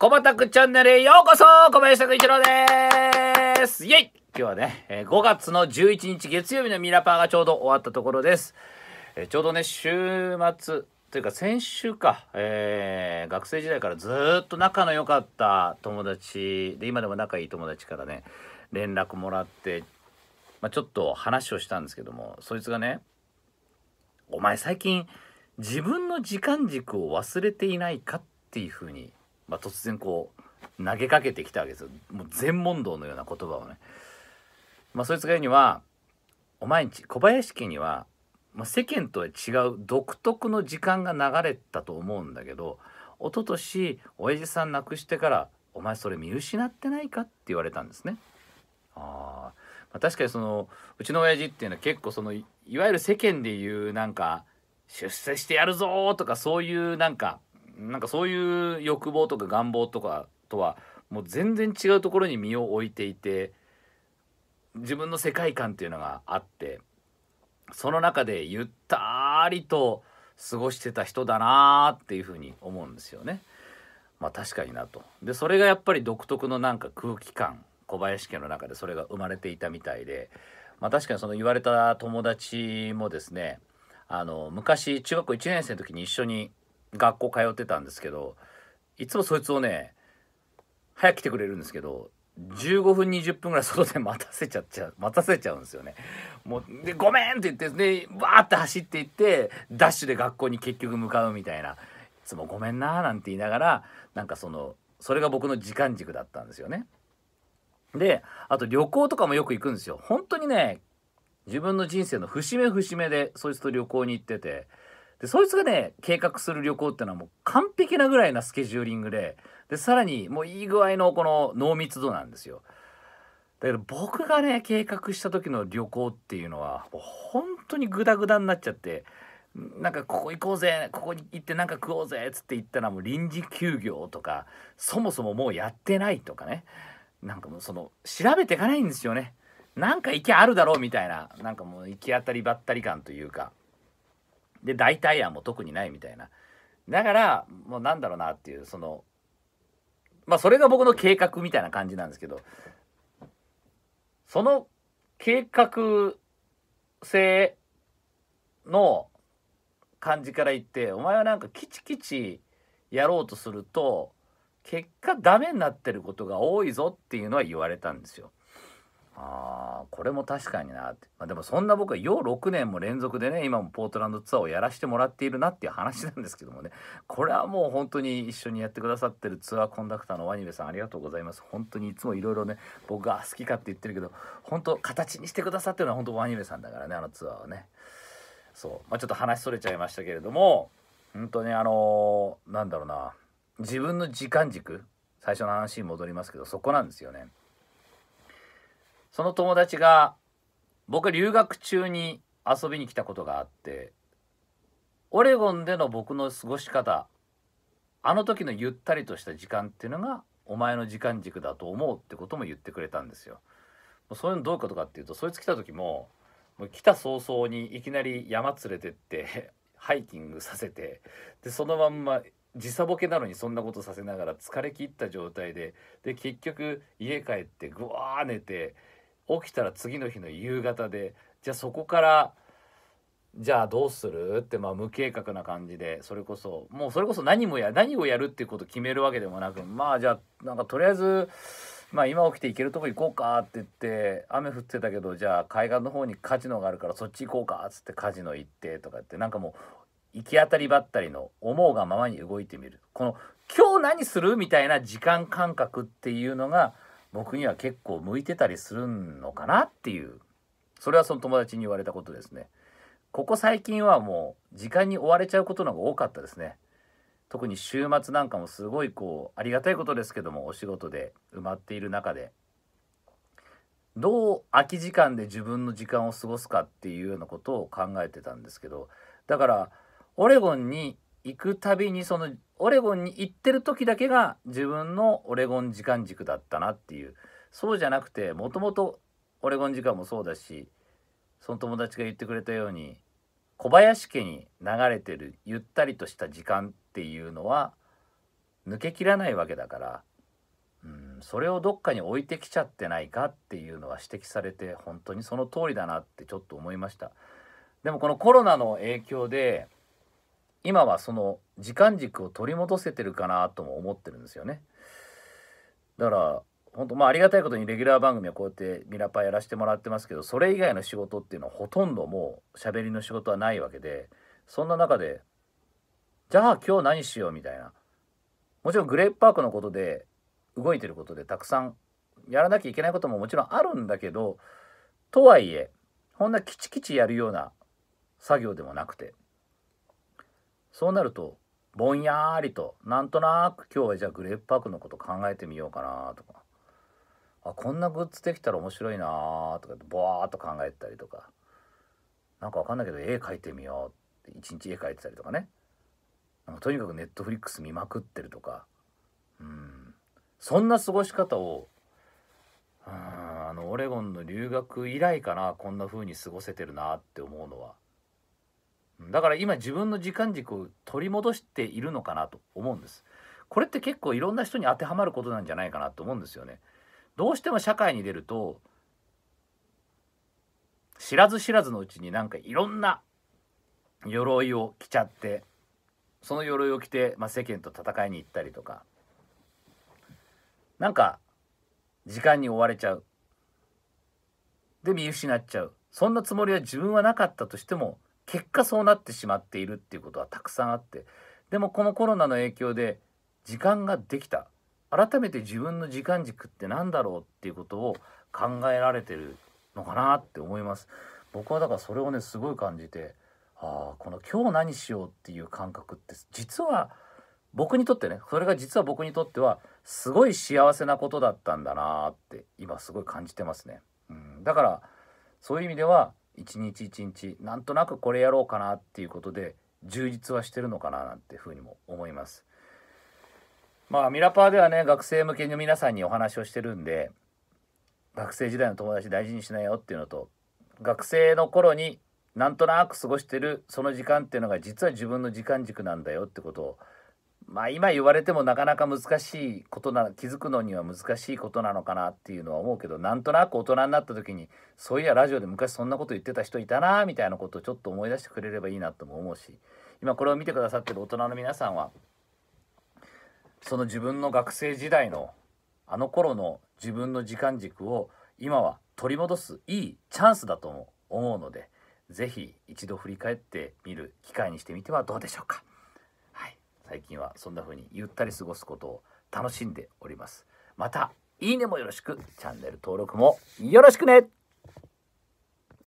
小畑チャンネルへようこそ小林拓一郎ですイェイ今日はね、え5月の11日月曜日のミラパーがちょうど終わったところです。えちょうどね、週末、というか先週か、えー、学生時代からずっと仲の良かった友達で今でも仲いい友達からね連絡もらって、まあ、ちょっと話をしたんですけどもそいつがね「お前最近自分の時間軸を忘れていないか?」っていうふうにまあ、突然こう投げかけてきたわけですよもう全問答のような言葉をね。まあ、そいつが言うには「お前んち小林家には、まあ、世間とは違う独特の時間が流れたと思うんだけど一昨年親父さん亡くしてからお前それ見失ってないか?」って言われたんですね。あまあ、確かにそのうちの親父っていうのは結構そのいわゆる世間でいうなんか出世してやるぞとかそういうなんかなんかそういう欲望とか願望とかとはもう全然違うところに身を置いていて自分の世界観っていうのがあってその中でゆったりと過ごしてた人だなーっていうふうに思うんですよね。まあ確かになと。でそれがやっぱり独特のなんか空気感小林家の中でそれが生まれていたみたいで、まあ、確かにその言われた友達もですねあの昔中学校1年生の時に一緒に学校通ってたんですけどいつもそいつをね早く来てくれるんですけど15分20分ぐらい外で待たせちゃっちゃ待たせちゃうんですよね。もうでごめんって言ってでバーって走っていってダッシュで学校に結局向かうみたいな。いつもごめんななんて言いながらなんかそのそれが僕の時間軸だったんですよね。であと旅行とかもよく行くんですよ。本当にね自分の人生の節目節目でそいつと旅行に行っててでそいつがね計画する旅行ってのはもう完璧なぐらいなスケジューリングででさらにもういい具合のこの濃密度なんですよだけど僕がね計画した時の旅行っていうのはもう本当にグダグダになっちゃってなんかここ行こうぜここに行ってなんか食おうぜっつって行ったらもう臨時休業とかそもそももうやってないとかねなんかもうその調べていかないんですよねなんか行きあるだろうみたいななんかもう行き当たりばったり感というかで代替案も特にないみたいなだからもうなんだろうなっていうそのまあそれが僕の計画みたいな感じなんですけどその計画性の感じから言ってお前はなんかキチキチやろうとすると結果ダメになってることが多いぞっていうのは言われたんですよ。ああこれも確かになって、まあ、でもそんな僕はよう6年も連続でね今もポートランドツアーをやらしてもらっているなっていう話なんですけどもねこれはもう本当に一緒にやってくださってるツアーコンダクターのワニベさんありがとうございます本当にいつもいろいろね僕が好きかって言ってるけど本当形にしてくださってるのは本当ワニベさんだからねあのツアーはねそう、まあ、ちょっと話それちゃいましたけれども本当にあのー、なんだろうな自分の時間軸最初の話に戻りますけどそこなんですよね。その友達が僕留学中に遊びに来たことがあってオレゴンでの僕の過ごし方あの時のゆったりとした時間っていうのがお前の時間軸だと思うってことも言ってくれたんですよ。そういうのどういうことかっていうとそいつ来た時ももう来た早々にいきなり山連れてってハイキングさせてでそのまんま時差ボケなのにそんなことさせながら疲れきった状態でで結局家帰ってぐわー寝て起きたら次の日の夕方でじゃあそこからじゃあどうするってまあ無計画な感じでそれこそもうそれこそ何もや何をやるっていうことを決めるわけでもなくまあじゃあなんかとりあえずまあ今起きて行けるとこ行こうかって言って雨降ってたけどじゃあ海岸の方にカジノがあるからそっち行こうかっつってカジノ行ってとかってなんかもう行き当たりばったりの思うがままに動いてみるこの今日何するみたいな時間感覚っていうのが僕には結構向いてたりするのかなっていうそれはその友達に言われたことですねここ最近はもう時間に追われちゃうことの方が多かったですね特に週末なんかもすごいこうありがたいことですけどもお仕事で埋まっている中でどう空き時間で自分の時間を過ごすかっていうようなことを考えてたんですけどだからオレゴンに行くたびにそのオレゴンに行ってる時だけが自分のオレゴン時間軸だったなっていうそうじゃなくてもともとオレゴン時間もそうだしその友達が言ってくれたように小林家に流れてるゆったりとした時間っていうのは抜けきらないわけだからうんそれをどっかに置いてきちゃってないかっていうのは指摘されて本当にその通りだなってちょっと思いました。でもこのコロナの影響で今はその時間軸を取り戻せてるかなとも思ってるんですよね。だから本当まあありがたいことにレギュラー番組はこうやってミラパやらせてもらってますけどそれ以外の仕事っていうのはほとんどもう喋りの仕事はないわけでそんな中でじゃあ今日何しようみたいなもちろんグレープパークのことで動いてることでたくさんやらなきゃいけないことももちろんあるんだけどとはいえこんなきちきちやるような作業でもなくてそうなるとぼんやりとなんとなく今日はじゃあグレープパークのこと考えてみようかなとかあこんなグッズできたら面白いなとかぼわーっと考えてたりとかなんかわかんないけど絵描いてみようって一日絵描いてたりとかねなんかとにかくネットフリックス見まくってるとかうんそんな過ごし方をあのオレゴンの留学以来かなこんな風に過ごせてるなって思うのは。だから今自分の時間軸を取り戻しているのかなと思うんです。これって結構いろんな人に当てはまることなんじゃないかなと思うんですよね。どうしても社会に出ると知らず知らずのうちになんかいろんな鎧を着ちゃってその鎧を着て、まあ、世間と戦いに行ったりとかなんか時間に追われちゃうで見失っちゃうそんなつもりは自分はなかったとしても結果そうなってしまっているっていうことはたくさんあってでもこのコロナの影響で時間ができた改めて自分の時間軸って何だろうっていうことを考えられてるのかなって思います僕はだからそれをねすごい感じてああこの今日何しようっていう感覚って実は僕にとってねそれが実は僕にとってはすごい幸せなことだったんだなって今すごい感じてますね、うん、だからそういう意味では一日一日なんとなくこれやろうかなっていうことで充実はしてるのかななんていうふうにも思います。まあミラパーではね学生向けの皆さんにお話をしてるんで学生時代の友達大事にしなよっていうのと学生の頃になんとなく過ごしてるその時間っていうのが実は自分の時間軸なんだよってことをまあ今言われてもなかなか難しいことな気づくのには難しいことなのかなっていうのは思うけどなんとなく大人になった時にそういやラジオで昔そんなこと言ってた人いたなみたいなことをちょっと思い出してくれればいいなとも思うし今これを見てくださってる大人の皆さんはその自分の学生時代のあの頃の自分の時間軸を今は取り戻すいいチャンスだと思うので是非一度振り返ってみる機会にしてみてはどうでしょうか。最近はそんな風にゆったり過ごすことを楽しんでおりますまたいいねもよろしくチャンネル登録もよろしくね